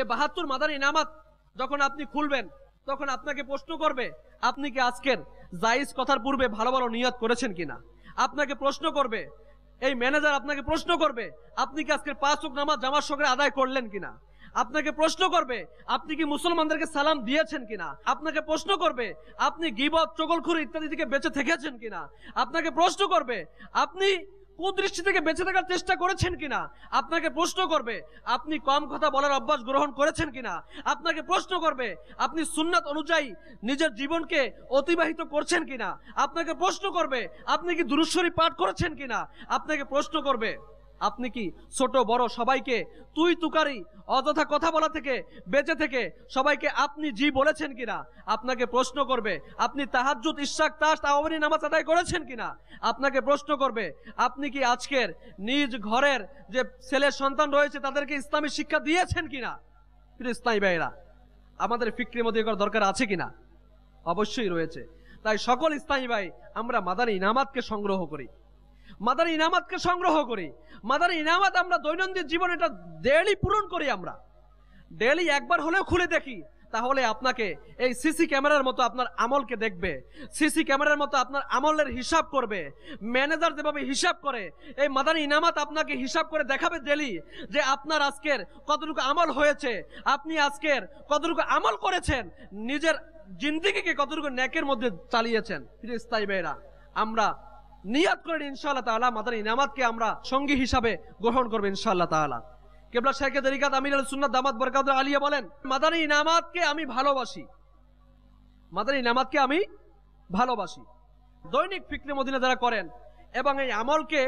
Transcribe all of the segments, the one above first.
এ বাহাত্তর মাদার ইনামাত যখন আপনি খুলবেন তখন আপনাকে প্রশ্ন করবে আপনি কি আজকের জাইজ কথার পূর্বে ভালো ভালো নিয়ত করেছেন কিনা আপনাকে প্রশ্ন করবে এই ম্যানেজার আপনাকে প্রশ্ন করবে আপনি কি আজকের পাঁচ হোক নামাজ জামার সঙ্গে আদায় করলেন কিনা আপনাকে প্রশ্ন করবে আপনি কি মুসলমানদেরকে সালাম দিয়েছেন কিনা আপনাকে প্রশ্ন করবে আপনি গিবত চগলখুর ইত্যাদি থেকে বেঁচে থেকেছেন কিনা আপনাকে প্রশ্ন করবে আপনি কুদৃষ্টি থেকে বেঁচে থাকার চেষ্টা করেছেন কিনা আপনাকে প্রশ্ন করবে আপনি কম কথা বলার অভ্যাস গ্রহণ করেছেন কিনা আপনাকে প্রশ্ন করবে আপনি সুন্নাত অনুযায়ী নিজের জীবনকে অতিবাহিত করছেন কিনা আপনাকে প্রশ্ন করবে আপনি কি দুরুশ্বরী পাঠ করেছেন কিনা আপনাকে প্রশ্ন করবে আপনি কি ছোট বড় সবাইকে তুই তুকারি অযথা কথা বলা থেকে বেঁচে থেকে সবাইকে আপনি জি বলেছেন কিনা আপনাকে প্রশ্ন করবে আপনি তাহাজুদ ইশাক তাস তাওয়ারি নামাজ আদায় করেছেন কিনা আপনাকে প্রশ্ন করবে আপনি কি আজকের নিজ ঘরের যে ছেলে সন্তান রয়েছে তাদেরকে ইসলামী শিক্ষা দিয়েছেন কিনা ইসলামী ভাইরা আমাদের ফিক্রি মধ্যে করার দরকার আছে কিনা অবশ্যই রয়েছে তাই সকল ইসলামী ভাই আমরা মাদানী নামাজকে সংগ্রহ করি মাদার ইনামাতকে সংগ্রহ করি মাদার ইনামাত আমরা দৈনন্দিন জীবনে এটা ডেলি পূরণ করি আমরা ডেলি একবার হলেও খুলে দেখি তাহলে আপনাকে এই সিসি ক্যামেরার মতো আপনার আমলকে দেখবে সিসি ক্যামেরার মতো আপনার আমলের হিসাব করবে ম্যানেজার যেভাবে হিসাব করে এই মাদানী ইনামাত আপনাকে হিসাব করে দেখাবে ডেলি যে আপনার আজকের কতটুকু আমল হয়েছে আপনি আজকের কতটুকু আমল করেছেন নিজের জিন্দিগিকে কতটুকু ন্যাকের মধ্যে চালিয়েছেন ফিরিস্তাই বেয়েরা আমরা নিয়াত করেন ইনশাল্লাহ তাআলা মাদার ইনামাতকে আমরা সঙ্গী হিসাবে গ্রহণ করবো ইনশাল্লাহ তাআলা কেবলা শেখে দেরিকাত আমির আল সুন্নাত দামাত বরকাত আলিয়া বলেন মাদানী ইনামাতকে আমি ভালোবাসি মাদানী ইনামাতকে আমি ভালোবাসি দৈনিক ফিক্রে মদিনে যারা করেন এবং এই আমলকে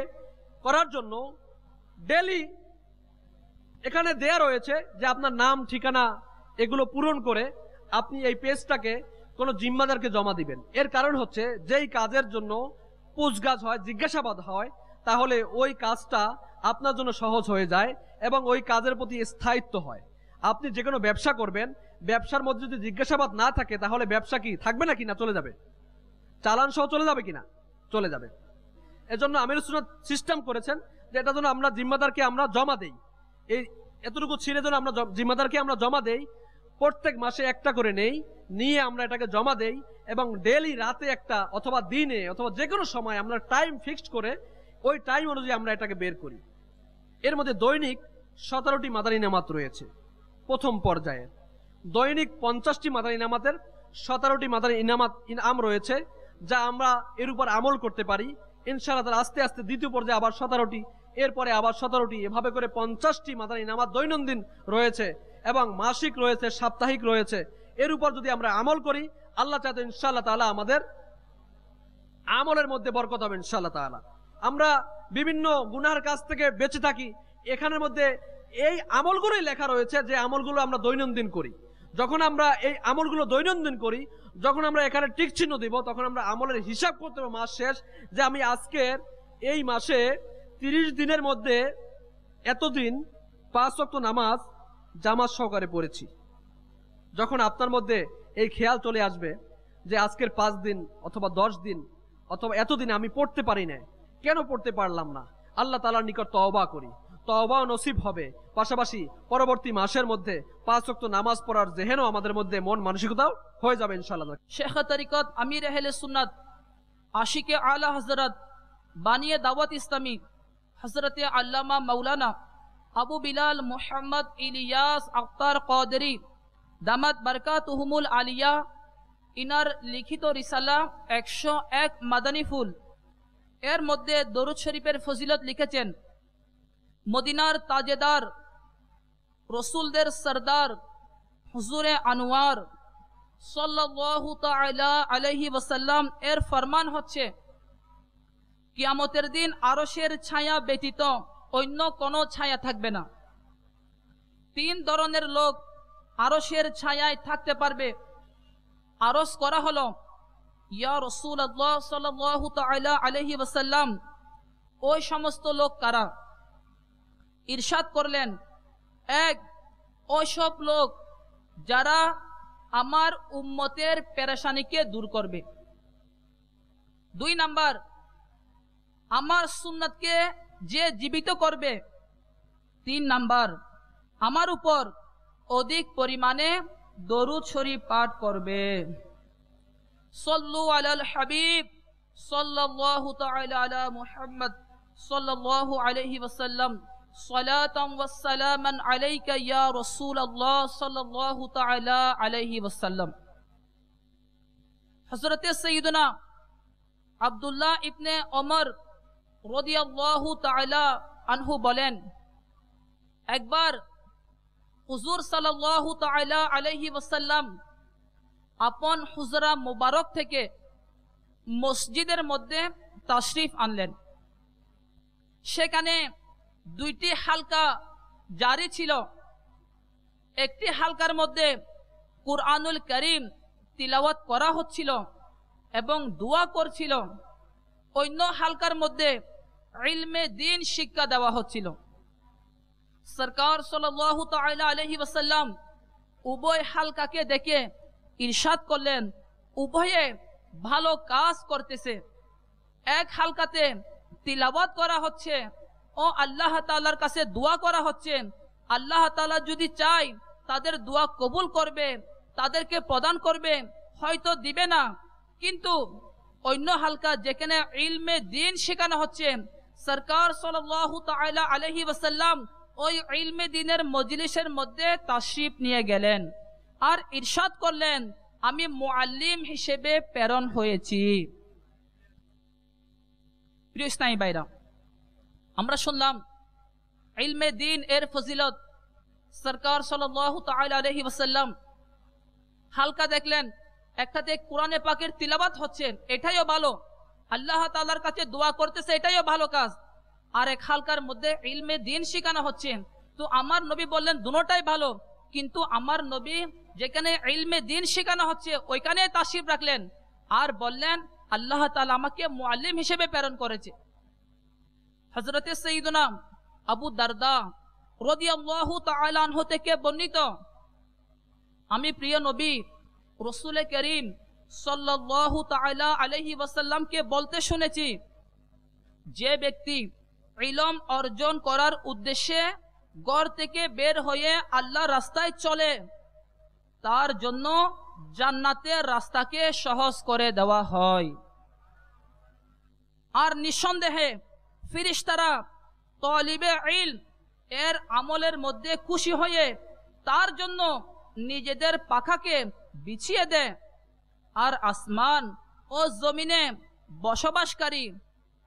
করার জন্য ডেলি এখানে দেয়া রয়েছে যে আপনার নাম ঠিকানা এগুলো পূরণ করে আপনি এই পেজটাকে কোনো জিম্মাদারকে জমা দিবেন এর কারণ হচ্ছে যেই কাজের জন্য পুচগাছ হয় জিজ্ঞাসাবাদ হয় তাহলে ওই কাজটা আপনার জন্য সহজ হয়ে যায় এবং ওই কাজের প্রতি স্থায়িত্ব হয় আপনি যে কোনো ব্যবসা করবেন ব্যবসার মধ্যে যদি জিজ্ঞাসাবাদ না থাকে তাহলে ব্যবসা কি থাকবে না কি না চলে যাবে চালান সহ চলে যাবে কিনা চলে যাবে এজন্য আমির সুনাদ সিস্টেম করেছেন যে এটা যেন আমরা জিম্মাদারকে আমরা জমা দেই এই এতটুকু ছিঁড়ে যেন আমরা জিম্মাদারকে আমরা জমা দেই প্রত্যেক মাসে একটা করে নেই নিয়ে আমরা এটাকে জমা দেই এবং ডেলি রাতে একটা অথবা দিনে অথবা যে কোনো সময় আমরা টাইম ফিক্সড করে ওই টাইম অনুযায়ী আমরা এটাকে বের করি এর মধ্যে দৈনিক সতেরোটি মাদারি নামাত রয়েছে প্রথম পর্যায়ে দৈনিক পঞ্চাশটি মাদারি নামাতের সতেরোটি মাদারি ইনামাত ইনাম রয়েছে যা আমরা এর উপর আমল করতে পারি ইনশাআল্লাহ তারা আস্তে আস্তে দ্বিতীয় পর্যায়ে আবার সতেরোটি এরপরে আবার সতেরোটি এভাবে করে পঞ্চাশটি মাদারি নামাত দৈনন্দিন রয়েছে এবং মাসিক রয়েছে সাপ্তাহিক রয়েছে এর উপর যদি আমরা আমল করি আল্লাহ চাতে ইনশাল্লাহ তালা আমাদের আমলের মধ্যে বরকত হবে ইনশাল্লাহ তালা আমরা বিভিন্ন গুনার কাছ থেকে বেঁচে থাকি এখানের মধ্যে এই আমলগুলোই লেখা রয়েছে যে আমলগুলো আমরা দৈনন্দিন করি যখন আমরা এই আমলগুলো দৈনন্দিন করি যখন আমরা এখানে টিক চিহ্ন দিব তখন আমরা আমলের হিসাব করতে হবে মাস শেষ যে আমি আজকের এই মাসে তিরিশ দিনের মধ্যে এতদিন পাঁচ অক্ট নামাজ জামাত সহকারে পড়েছি যখন আপনার মধ্যে এই খেয়াল চলে আসবে যে আজকের পাঁচ দিন অথবা দশ দিন অথবা এতদিন আমি পড়তে পারি না কেন পড়তে পারলাম না আল্লাহ তালার নিকট তওবা করি তওবাও নসিব হবে পাশাপাশি পরবর্তী মাসের মধ্যে পাঁচ ওয়াক্ত নামাজ পড়ার জেহেনও আমাদের মধ্যে মন মানসিকতাও হয়ে যাবে ইনশাআল্লাহ শেখ তারিকত আমির আহলে সুন্নাত আশিকে আলা হজরত বানিয়ে দাওয়াত ইসলামী হজরতে আল্লামা মৌলানা আবু বিলাল মোহাম্মদ ইলিয়াস আক্তার কদরি দামাত বারকা তুহমুল আলিয়া ইনার লিখিত রিসালা একশো এক মাদানী ফুল এর মধ্যে দরুদ শরীফের ফজিলত লিখেছেন মদিনার তাজেদার রসুলদের সর্দার হুজুরে আনোয়ার সাল্লাহ আলহি ওসাল্লাম এর ফরমান হচ্ছে কিয়ামতের দিন আরশের ছায়া ব্যতীত অন্য কোনো ছায়া থাকবে না তিন ধরনের লোক আরসের ছায়ায় থাকতে পারবে আরস করা হলো ইয়া রসুল ওই সমস্ত লোক কারা ইরশাদ করলেন এক ওইসব লোক যারা আমার উম্মতের পেরেশানিকে দূর করবে দুই নাম্বার আমার সুন্নাতকে যে জীবিত করবে করবে তিন নাম্বার আমার উপর অধিক পরিমাণে দরুদ শরীফ পাঠ সল্লু আলাল হাবিব আলা মুহাম্মদ تین نمبر حضرت سیدنا عبداللہ ابن عمر রদিয়াল্লাহু তাআলা আনহু বলেন একবার হুজুর সাল্লাল্লাহু তাআলা আলহি ওসাল্লাম আপন হুজরা মোবারক থেকে মসজিদের মধ্যে তাশরিফ আনলেন সেখানে দুইটি হালকা জারি ছিল একটি হালকার মধ্যে কুরআনুল করিম তিলাওয়াত করা হচ্ছিল এবং দোয়া করছিল অন্য হালকার মধ্যে ইলমে দিন শিক্ষা দেওয়া হচ্ছিল সরকার সাল্লাম উভয় হালকাকে দেখে ইরশাদ করলেন উভয়ে ভালো কাজ করতেছে এক হালকাতে তিলাবাত করা হচ্ছে ও আল্লাহ তালার কাছে দোয়া করা হচ্ছে আল্লাহ তালা যদি চাই তাদের দোয়া কবুল করবে তাদেরকে প্রদান করবে হয়তো দিবে না কিন্তু অন্য হালকা যেখানে ইলমে দিন শেখানো হচ্ছে সরকার সাল্লাহ আলহি ওসাল্লাম ওই ইলমে দিনের মজলিসের মধ্যে তাশরিফ নিয়ে গেলেন আর ইরশাদ করলেন আমি মোয়াল্লিম হিসেবে প্রেরণ হয়েছি প্রিয় ইসলামী বাইরা আমরা শুনলাম ইলমে দিন এর ফজিলত সরকার সাল্লাম ওসাল্লাম হালকা দেখলেন একটাতে কোরআনে পাকের তিলাবাত হচ্ছেন এটাইও ভালো আল্লাহ তালার কাছে দোয়া করতেছে এটাইও ভালো কাজ আর এক হালকার মধ্যে ইলমে দিন শিখানো হচ্ছেন তো আমার নবী বললেন দুটাই ভালো কিন্তু আমার নবী যেখানে ইলমে দিন শেখানো হচ্ছে ওইখানে তাসিব রাখলেন আর বললেন আল্লাহ তালা আমাকে মোয়াল্লিম হিসেবে প্রেরণ করেছে হজরতে সঈদুনা আবু দারদা রদিয়াল্লাহু তাআলা আনহু থেকে বর্ণিত আমি প্রিয় নবী রসুল করিম সাল্লাহ বলতে শুনেছি যে ব্যক্তি ইলম অর্জন করার উদ্দেশ্যে গড় থেকে বের হয়ে আল্লাহ রাস্তায় চলে তার জন্য জান্নাতের রাস্তাকে সহজ করে দেওয়া হয় আর নিঃসন্দেহে ফিরিস্তারা তলিবে ইল এর আমলের মধ্যে খুশি হয়ে তার জন্য নিজেদের পাখাকে বিছিয়ে দেয় আর আসমান ও জমিনে বসবাসকারী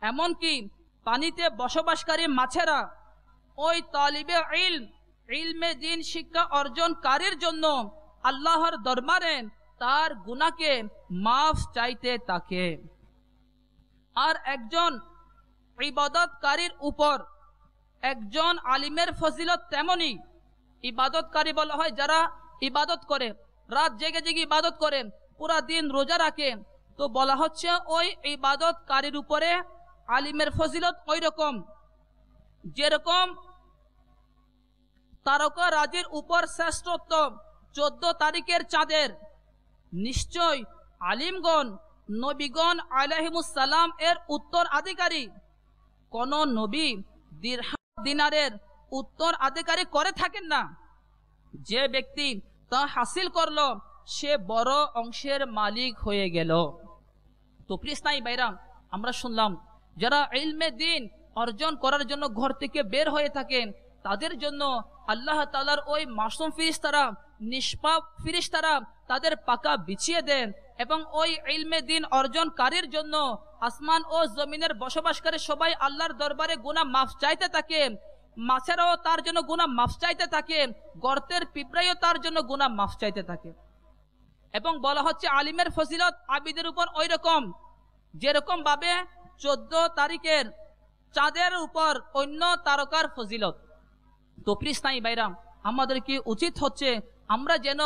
এমনকি পানিতে বসবাসকারী মাছেরা ওই তালিবে ইল ইলমে দিন শিক্ষা অর্জনকারীর জন্য আল্লাহর দরবারে তার গুনাকে মাফ চাইতে তাকে আর একজন ইবাদতকারীর উপর একজন আলিমের ফজিলত তেমনই ইবাদতকারী বলা হয় যারা ইবাদত করে রাত জেগে জেগে ইবাদত করে পুরা দিন রোজা রাখে তো বলা হচ্ছে ওই ইবাদতকারীর উপরে আলিমের ফজিলত ওই রকম যেরকম তারকা রাজির উপর শ্রেষ্ঠত্ব চোদ্দ তারিখের চাঁদের নিশ্চয় আলিমগণ নবীগণ আলহিমুসালাম এর উত্তর আধিকারী কোন নবী দিনারের উত্তর আধিকারী করে থাকেন না যে ব্যক্তি তা হাসিল করলো সে বড় অংশের মালিক হয়ে গেল তো কৃষ্ণাই বাইরা আমরা শুনলাম যারা ইলমে দিন অর্জন করার জন্য ঘর থেকে বের হয়ে থাকেন তাদের জন্য আল্লাহ তালার ওই মাসুম তারা নিষ্পাপ তারা তাদের পাকা বিছিয়ে দেন এবং ওই ইলমে দিন অর্জনকারীর জন্য আসমান ও জমিনের বসবাসকারী সবাই আল্লাহর দরবারে গুণা মাফ চাইতে থাকে মাছেরাও তার জন্য গুণা মাফ চাইতে থাকে গর্তের পিঁপড়াইও তার জন্য গুণা মাফ চাইতে থাকে এবং বলা হচ্ছে আলিমের ফজিলত আবিদের উপর ওই রকম যেরকম ভাবে চোদ্দ তারিখের চাঁদের উপর অন্য তারকার ফজিলত তো প্রিস্তাই বাইরাম আমাদের কি উচিত হচ্ছে আমরা যেন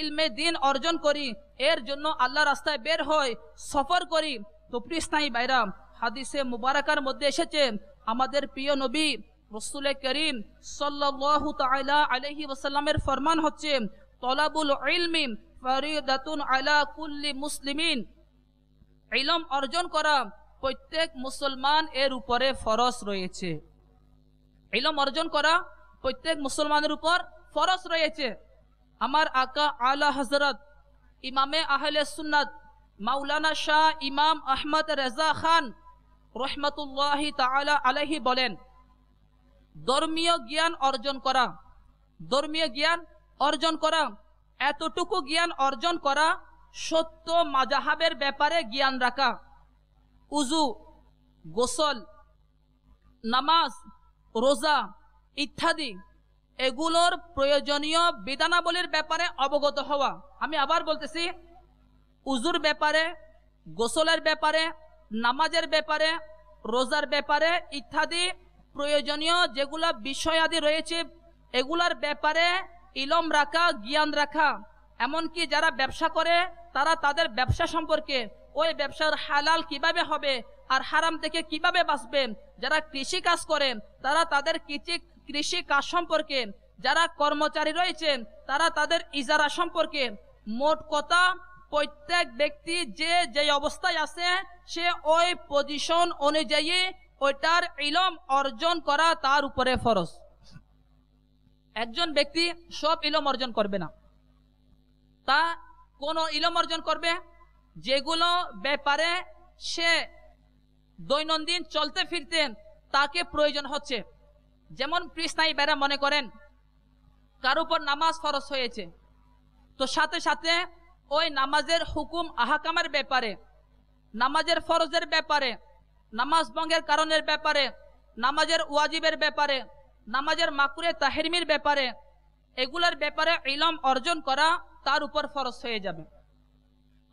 ইলমে দিন অর্জন করি এর জন্য আল্লাহ রাস্তায় বের হই সফর করি তো প্রিস্তাই বাইরাম হাদিসে মুবারাকার মধ্যে এসেছে আমাদের প্রিয় নবী রসুল করিম সাল্লাহ আলহি ওসাল্লামের ফরমান হচ্ছে তলাবুল ইলমিম ইলম অর্জন করা প্রত্যেক মুসলমান এর উপরে রয়েছে ইলম অর্জন করা প্রত্যেক মুসলমানের উপর রয়েছে আমার আকা আলা হজরত ইমামে আহলে শাহ ইমাম আহমদ রেজা খান আলহি বলেন ধর্মীয় জ্ঞান অর্জন করা ধর্মীয় জ্ঞান অর্জন করা এতটুকু জ্ঞান অর্জন করা সত্য মাজাহাবের ব্যাপারে জ্ঞান রাখা উজু গোসল নামাজ রোজা ইত্যাদি এগুলোর প্রয়োজনীয় বিধানাবলীর ব্যাপারে অবগত হওয়া আমি আবার বলতেছি উজুর ব্যাপারে গোসলের ব্যাপারে নামাজের ব্যাপারে রোজার ব্যাপারে ইত্যাদি প্রয়োজনীয় যেগুলা বিষয়াদি রয়েছে এগুলার ব্যাপারে ইলম রাখা জ্ঞান রাখা এমনকি যারা ব্যবসা করে তারা তাদের ব্যবসা সম্পর্কে ওই ব্যবসার হালাল কিভাবে হবে আর হারাম থেকে কিভাবে বাঁচবে যারা কৃষি কাজ করে তারা তাদের কৃষি কৃষি কাজ সম্পর্কে যারা কর্মচারী রয়েছেন তারা তাদের ইজারা সম্পর্কে মোট কথা প্রত্যেক ব্যক্তি যে যে অবস্থায় আছে সে ওই পজিশন অনুযায়ী ওইটার ইলম অর্জন করা তার উপরে ফরজ একজন ব্যক্তি সব ইলম অর্জন করবে না তা কোন ইলম অর্জন করবে যেগুলো ব্যাপারে সে দৈনন্দিন চলতে ফিরতেন তাকে প্রয়োজন হচ্ছে যেমন কৃষ্ণাই বেড়া মনে করেন কার উপর নামাজ ফরস হয়েছে তো সাথে সাথে ওই নামাজের হুকুম আহাকামের ব্যাপারে নামাজের ফরজের ব্যাপারে নামাজ ভঙ্গের কারণের ব্যাপারে নামাজের ওয়াজিবের ব্যাপারে নামাজের মাকুরে তাহেরমির ব্যাপারে এগুলার ব্যাপারে ইলম অর্জন করা তার উপর ফরস হয়ে যাবে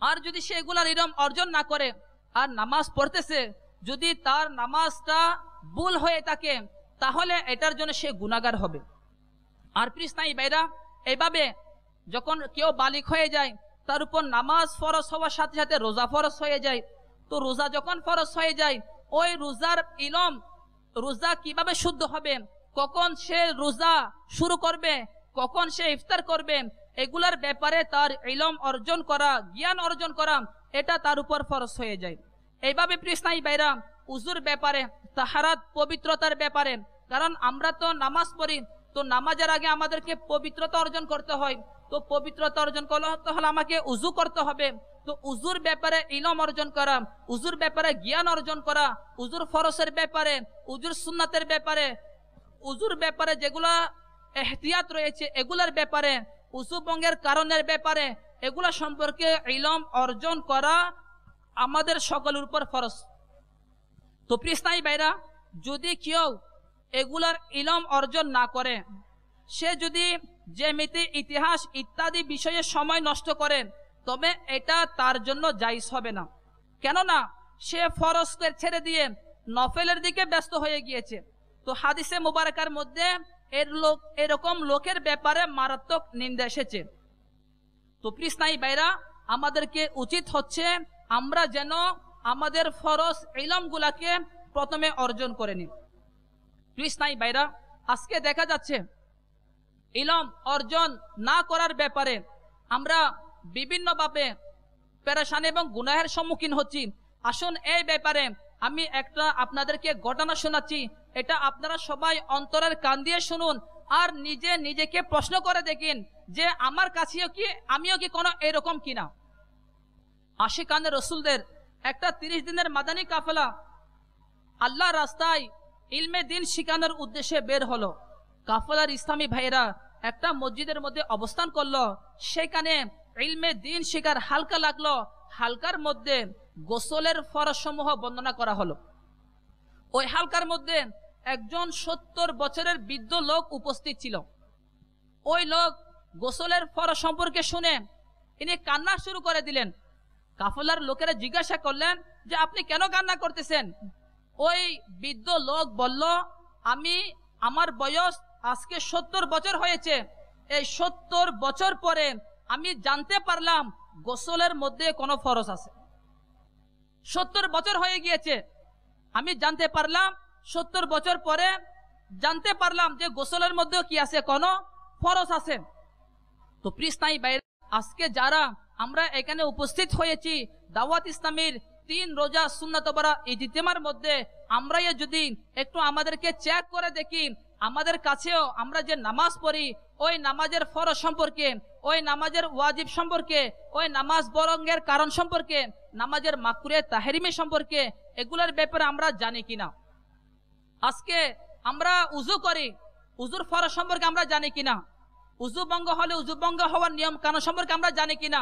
আর যদি সে এগুলার ইলম অর্জন না করে আর নামাজ পড়তেছে যদি তার নামাজটা ভুল হয়ে থাকে তাহলে এটার জন্য সে গুণাগার হবে আর প্রিস নাই বাইরা এভাবে যখন কেউ বালিক হয়ে যায় তার উপর নামাজ ফরস হওয়ার সাথে সাথে রোজা ফরস হয়ে যায় তো রোজা যখন ফরস হয়ে যায় ওই রোজার ইলম রোজা কিভাবে শুদ্ধ হবে কখন সে রোজা শুরু করবে কখন সে ইফতার করবে এগুলার ব্যাপারে তার ইলম অর্জন করা জ্ঞান অর্জন করা এটা তার উপর ফরস হয়ে যায় এইভাবে কৃষ্ণাই বাইরা উজুর ব্যাপারে তাহারাত পবিত্রতার ব্যাপারে কারণ আমরা তো নামাজ পড়ি তো নামাজের আগে আমাদেরকে পবিত্রতা অর্জন করতে হয় তো পবিত্রতা অর্জন করতে হলে আমাকে উজু করতে হবে তো উজুর ব্যাপারে ইলম অর্জন করা উজুর ব্যাপারে জ্ঞান অর্জন করা উজুর ফরসের ব্যাপারে উজুর সুন্নাতের ব্যাপারে উজুর ব্যাপারে যেগুলা এহতিয়াত রয়েছে এগুলার ব্যাপারে উসুবঙ্গের কারণের ব্যাপারে এগুলা সম্পর্কে ইলম অর্জন করা আমাদের সকলের উপর ফরস তো প্রিস্তাই বাইরা যদি কেউ এগুলার ইলম অর্জন না করে সে যদি যেমিতি ইতিহাস ইত্যাদি বিষয়ে সময় নষ্ট করেন তবে এটা তার জন্য জাইজ হবে না কেননা সে ফরজকে ছেড়ে দিয়ে নফেলের দিকে ব্যস্ত হয়ে গিয়েছে তো হাদিসে মোবারকার মধ্যে এর লোক এরকম লোকের ব্যাপারে মারাত্মক নিন্দা এসেছে তো প্রিস্নাই বাইরা আমাদেরকে উচিত হচ্ছে আমরা যেন আমাদের ফরজ ইলমগুলাকে প্রথমে অর্জন করে নিই নাই বাইরা আজকে দেখা যাচ্ছে ইলম অর্জন না করার ব্যাপারে আমরা বিভিন্নভাবে প্যারাসান এবং গুনাহের সম্মুখীন হচ্ছি আসুন এই ব্যাপারে আমি একটা আপনাদেরকে ঘটনা শোনাচ্ছি এটা আপনারা সবাই অন্তরের কান দিয়ে শুনুন আর নিজে নিজেকে প্রশ্ন করে দেখিন যে আমার কাছেও কি আমিও কি কোনো এরকম কিনা আশিকানের রসুলদের একটা ৩০ দিনের মাদানী কাফেলা আল্লাহ রাস্তায় ইলমে দিন শিকানোর উদ্দেশ্যে বের হলো কাফলার ইসলামী ভাইরা একটা মসজিদের মধ্যে অবস্থান করলো সেখানে ইলমে দিন শিকার হালকা লাগলো হালকার মধ্যে গোসলের সমূহ বর্ণনা করা হলো ওই হালকার মধ্যে একজন সত্তর বছরের বৃদ্ধ লোক উপস্থিত ছিল ওই লোক গোসলের ফরজ সম্পর্কে শুনে ইনি কান্না শুরু করে দিলেন কাফলার লোকেরা জিজ্ঞাসা করলেন যে আপনি কেন কান্না করতেছেন ওই বৃদ্ধ লোক বলল আমি আমার বয়স আজকে সত্তর বছর হয়েছে এই সত্তর বছর পরে আমি জানতে পারলাম গোসলের মধ্যে কোনো ফরজ আছে সত্তর বছর হয়ে গিয়েছে আমি জানতে পারলাম সত্তর বছর পরে জানতে পারলাম যে গোসলের মধ্যেও কি আছে কোনো ফরস আছে তো প্রিস্তাই বাইরে আজকে যারা আমরা এখানে উপস্থিত হয়েছি দাওয়াত ইসলামীর তিন রোজা সুন্নাতবরা ইজতিমার মধ্যে আমরাই যদি একটু আমাদেরকে চেক করে দেখি আমাদের কাছেও আমরা যে নামাজ পড়ি ওই নামাজের ফরজ সম্পর্কে ওই নামাজের ওয়াজিব সম্পর্কে ওই নামাজ বরঙ্গের কারণ সম্পর্কে নামাজের মাকুরে তাহেরিমি সম্পর্কে এগুলোর ব্যাপারে আমরা জানি কিনা আজকে আমরা উজু করি উজুর ফরজ সম্পর্কে আমরা জানি কিনা উজু বঙ্গ হলে উজু হওয়ার নিয়ম কারণ সম্পর্কে আমরা জানি কিনা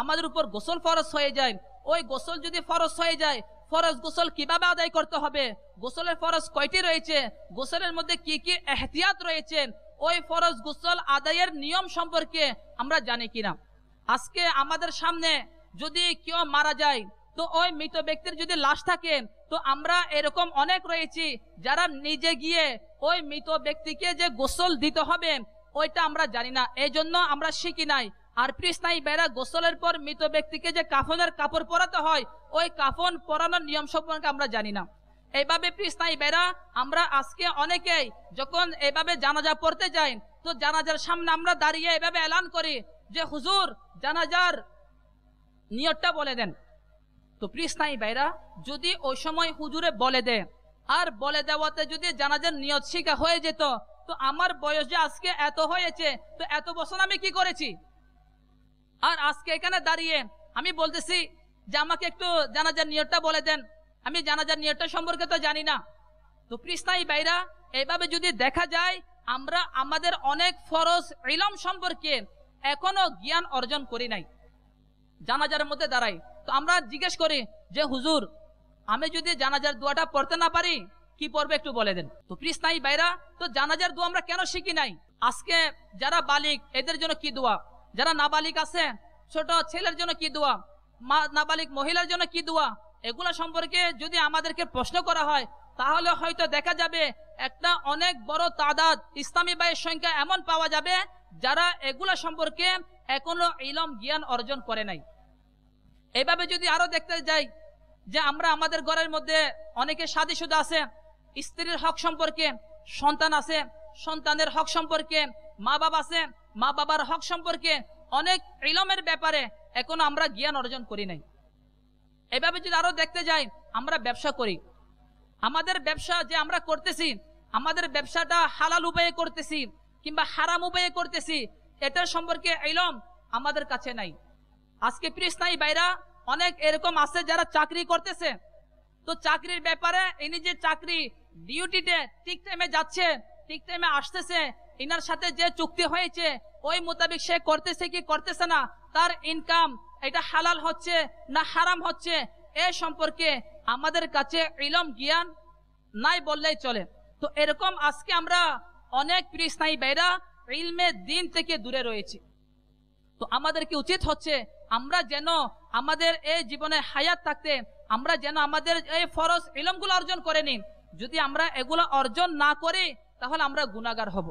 আমাদের উপর গোসল ফরস হয়ে যায় ওই গোসল যদি ফরস হয়ে যায় ফরজ গোসল কিভাবে আদায় করতে হবে গোসলের ফরজ কয়টি রয়েছে গোসলের মধ্যে কি কি এহতিয়াত রয়েছে ওই ফরজ গোসল আদায়ের নিয়ম সম্পর্কে আমরা জানি কিনা আজকে আমাদের সামনে যদি কেউ মারা যায় তো ওই মৃত ব্যক্তির যদি লাশ থাকে তো আমরা এরকম অনেক রয়েছি যারা নিজে গিয়ে ওই মৃত ব্যক্তিকে যে গোসল দিতে হবে ওইটা আমরা জানি না এই জন্য আমরা শিখি নাই আর নাই বেড়া গোসলের পর মৃত ব্যক্তিকে যে কাফনের কাপড় পরাতে হয় ওই কাফন পরানোর নিয়ম সম্পর্কে আমরা জানি না এইভাবে নাই বেড়া আমরা আজকে অনেকেই যখন এইভাবে জানাজা পড়তে যাই তো জানাজার সামনে আমরা দাঁড়িয়ে এভাবে এলান করি যে হুজুর জানাজার নিয়তটা বলে দেন তো নাই বেড়া যদি ওই সময় হুজুরে বলে দে আর বলে দেওয়াতে যদি জানাজার নিয়ত শিখা হয়ে যেত তো আমার বয়স যে আজকে এত হয়েছে তো এত বছর আমি কি করেছি আর আজকে এখানে দাঁড়িয়ে আমি বলতেছি যে আমাকে একটু জানাজার নিয়তটা বলে দেন আমি জানাজার নিয়তটা সম্পর্কে তো জানি না তো কৃষ্ণাই বাইরা এইভাবে যদি দেখা যায় আমরা আমাদের অনেক ফরজ ইলম সম্পর্কে এখনো জ্ঞান অর্জন করি নাই জানাজার মধ্যে দাঁড়াই তো আমরা জিজ্ঞেস করি যে হুজুর আমি যদি জানাজার দোয়াটা পড়তে না পারি কি পড়বে একটু বলে দেন তো কৃষ্ণাই বাইরা তো জানাজার দোয়া আমরা কেন শিখি নাই আজকে যারা বালিক এদের জন্য কি দোয়া যারা নাবালিক আছে ছোট ছেলের জন্য কি দোয়া মা নাবালিক মহিলার জন্য কি দোয়া এগুলো সম্পর্কে যদি আমাদেরকে প্রশ্ন করা হয় তাহলে হয়তো দেখা যাবে একটা অনেক বড় তাদাদ ইসলামী বাইয়ের সংখ্যা এমন পাওয়া যাবে যারা এগুলা সম্পর্কে এখনো ইলম জ্ঞান অর্জন করে নাই এভাবে যদি আরো দেখতে যাই যে আমরা আমাদের ঘরের মধ্যে অনেকে সাদী সুদা আছে স্ত্রীর হক সম্পর্কে সন্তান আছে সন্তানের হক সম্পর্কে মা বাবা আছে মা বাবার হক সম্পর্কে অনেক ইলমের ব্যাপারে এখনো আমরা জ্ঞান অর্জন করি নাই এভাবে যদি আরো দেখতে যাই আমরা ব্যবসা করি আমাদের ব্যবসা যে আমরা করতেছি আমাদের ব্যবসাটা হালাল উপায়ে করতেছি কিংবা হারাম উপায়ে করতেছি এটার সম্পর্কে ইলম আমাদের কাছে নাই আজকে নাই বাইরা অনেক এরকম আছে যারা চাকরি করতেছে তো চাকরির ব্যাপারে ইনি যে চাকরি ডিউটিতে ঠিক টাইমে যাচ্ছে ঠিক টাইমে আসতেছে এনার সাথে যে চুক্তি হয়েছে ওই মোতাবেক সে করতেছে কি করতেছে না তার ইনকাম এটা হালাল হচ্ছে না হারাম হচ্ছে এ সম্পর্কে আমাদের কাছে ইলম জ্ঞান নাই বললেই চলে তো এরকম আজকে আমরা অনেক প্রিস্নায়ী বাইরা ইলমে দিন থেকে দূরে রয়েছে তো আমাদের কি উচিত হচ্ছে আমরা যেন আমাদের এই জীবনে হায়াত থাকতে আমরা যেন আমাদের এই ফরজ ইলমগুলো অর্জন করে নিন যদি আমরা এগুলো অর্জন না করি তাহলে আমরা গুণাগার হব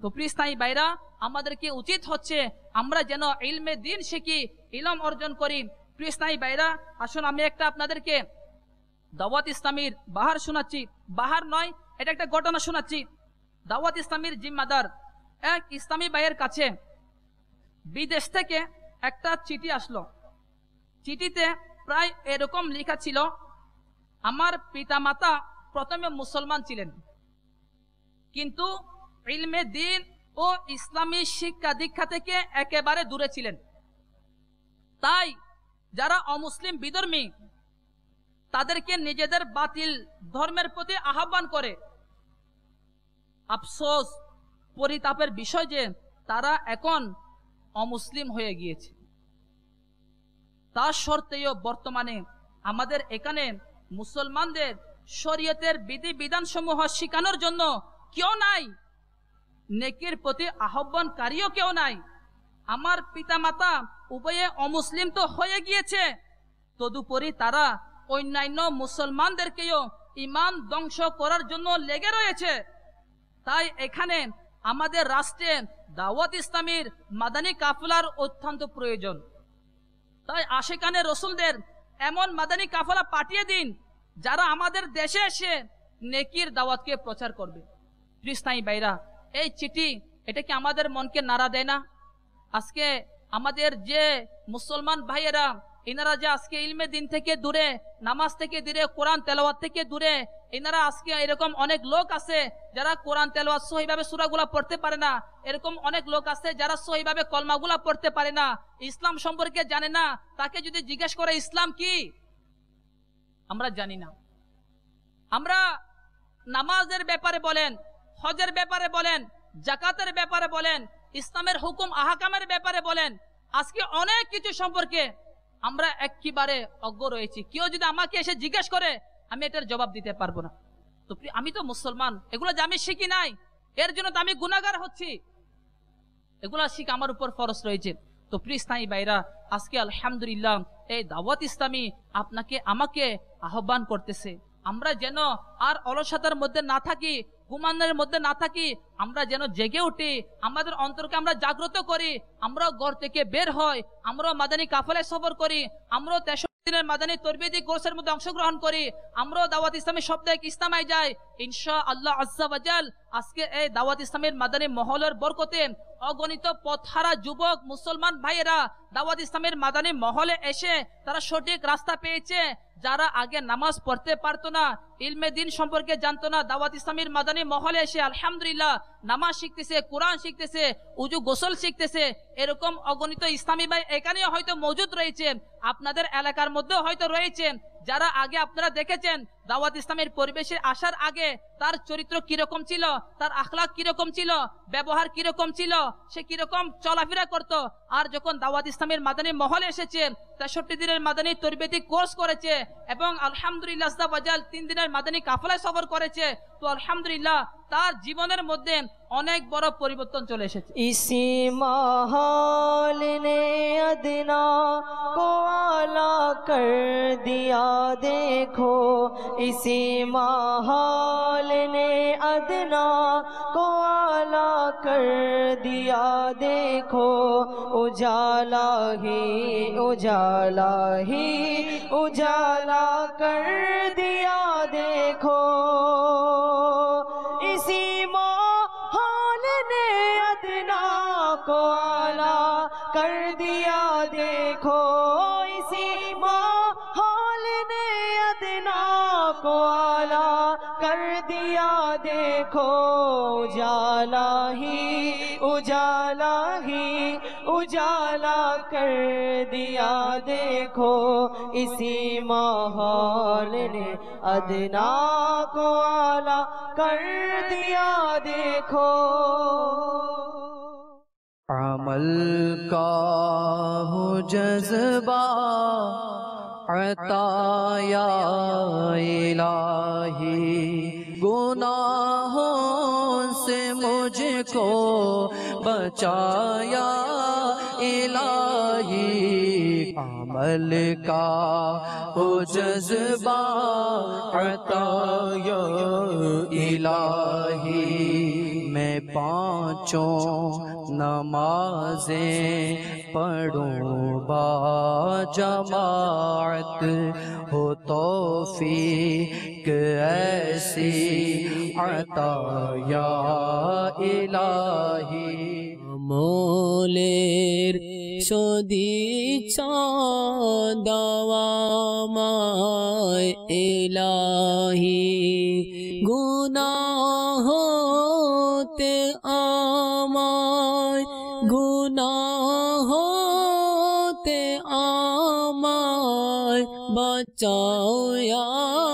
তো প্রিস্তায়ী বাইরা আমাদেরকে উচিত হচ্ছে আমরা যেন ইলমে দিন শিখি ইলম অর্জন করি প্রিস্তায়ী বাইরা আসুন আমি একটা আপনাদেরকে দাওয়াত ইসলামীর বাহার শোনাচ্ছি বাহার নয় এটা একটা ঘটনা শোনাচ্ছি দাওয়াত ইসলামীর জিম্মাদার এক ইসলামী বাইয়ের কাছে বিদেশ থেকে একটা চিঠি আসলো চিঠিতে প্রায় এরকম লেখা ছিল আমার পিতামাতা প্রথমে মুসলমান ছিলেন কিন্তু ইলমে দিন ও ইসলামী শিক্ষা দীক্ষা থেকে একেবারে দূরে ছিলেন তাই যারা অমুসলিম বিধর্মী তাদেরকে নিজেদের বাতিল ধর্মের প্রতি আহ্বান করে আফসোস পরিতাপের বিষয় যে তারা এখন অমুসলিম হয়ে গিয়েছে তা সত্ত্বেও বর্তমানে আমাদের এখানে মুসলমানদের শরীয়তের বিধিবিধানসমূহ শেখানোর জন্য কেউ নাই নেকির প্রতি আহ্বানকারীও কেউ নাই আমার পিতামাতা উভয়ে অমুসলিম তো হয়ে গিয়েছে তদুপরি তারা অন্যান্য মুসলমানদেরকেও ইমান ধ্বংস করার জন্য লেগে রয়েছে তাই এখানে আমাদের রাষ্ট্রে দাওয়াত ইসলামীর মাদানী কাফলার অত্যন্ত প্রয়োজন তাই আশেকানে রসুলদের এমন মাদানী কাফলা পাঠিয়ে দিন যারা আমাদের দেশে এসে নেকির দাওয়াতকে প্রচার করবে কৃষ্ণাই বাইরা এই চিঠি এটা কি আমাদের মনকে নাড়া দেয় না আজকে আমাদের যে মুসলমান ভাইয়েরা এনারা যে আজকে ইলমে দিন থেকে দূরে নামাজ থেকে দূরে কোরআন তেলাওয়াত থেকে দূরে এনারা আজকে এরকম অনেক লোক আছে যারা কোরআন তেলাওয়াত সহিভাবে সুরাগুলা পড়তে পারে না এরকম অনেক লোক আছে যারা সহিভাবে কলমাগুলা পড়তে পারে না ইসলাম সম্পর্কে জানে না তাকে যদি জিজ্ঞেস করে ইসলাম কি আমরা জানি না আমরা নামাজের ব্যাপারে বলেন হজের ব্যাপারে বলেন জাকাতের ব্যাপারে বলেন ইসলামের হুকুম আহাকামের ব্যাপারে বলেন আজকে অনেক কিছু সম্পর্কে আমরা একবারে অজ্ঞ রয়েছি কেউ যদি আমাকে এসে জিজ্ঞেস করে আমি এটার জবাব দিতে পারবো না তো আমি তো মুসলমান এগুলো যে আমি শিখি নাই এর জন্য তো আমি গুণাগার হচ্ছি এগুলা শিখ আমার উপর ফরস রয়েছে তো প্লিজ তাই বাইরা আজকে আলহামদুলিল্লাহ এই দাওয়াত ইসলামী আপনাকে আমাকে আহ্বান করতেছে আমরা যেন আর অলসতার মধ্যে না থাকি ঘুমানোর মধ্যে না থাকি আমরা যেন জেগে উঠি আমাদের অন্তরকে আমরা জাগ্রত করি আমরাও ঘর থেকে বের হই আমরাও মাদানী কাফলে সফর করি আমরাও তেষট্টি দিনের মাদানী তরবেদি কোর্সের মধ্যে অংশগ্রহণ করি আমরাও দাওয়াত সপ্তাহে ইসলামায় যাই ইনশা আল্লাহ আজাল আজকে এই দাওয়াত ইসলামের মাদানী মহলের বরকতে অগণিত পথহারা যুবক মুসলমান ভাইয়েরা দাওয়াত ইসলামের মাদানী মহলে এসে তারা সঠিক রাস্তা পেয়েছে যারা আগে নামাজ পড়তে পারতো না ইলমে দিন সম্পর্কে জানতো না দাওয়াত ইসলামের মাদানী মহলে এসে আলহামদুলিল্লাহ নামাজ শিখতেছে কোরআন শিখতেছে উজু গোসল শিখতেছে এরকম অগণিত ইসলামী ভাই এখানে হয়তো মজুদ রয়েছে আপনাদের এলাকার মধ্যেও হয়তো রয়েছে যারা আগে আপনারা দেখেছেন দাওয়াত ইসলামের পরিবেশে আসার আগে তার চরিত্র কিরকম ছিল তার আখলাক কিরকম ছিল ব্যবহার কিরকম ছিল সে কিরকম চলাফেরা করত আর যখন দাওয়াত ইসলাম ইসলামের মাদানী মহল এসেছে তেষট্টি দিনের মাদানী তরবেতি কোর্স করেছে এবং আলহামদুলিল্লাহ তিন দিনের মাদানী কাফলায় সফর করেছে তো আলহামদুলিল্লাহ তার জীবনের মধ্যে অনেক বড় পরিবর্তন চলে এসেছে ইসি মহল নে আদনা কোয়ালা দিয়া দেখো ইসি মহল নে আদনা কোয়ালা কর দিয়া দেখো উজালা হি উজালা হি উজালা কর দিয়া দেখো دیکھو اجالا ہی اجالا ہی اجالا کر دیا دیکھو اسی ماحول نے ادنا کو آلا کر دیا دیکھو عمل کا ہو جذبہ عطا یا پہنچایا الہی عمل کا او جذبہ عطا یا الہی میں پانچوں نمازیں پڑھوں با جماعت ہو توفیق ایسی عطا یا الہی আমলের সদিচ্ছ দাওয়ামায় এলাহি গুনাহ তে আমায় গুনাহ তে আমায় বাঁচাও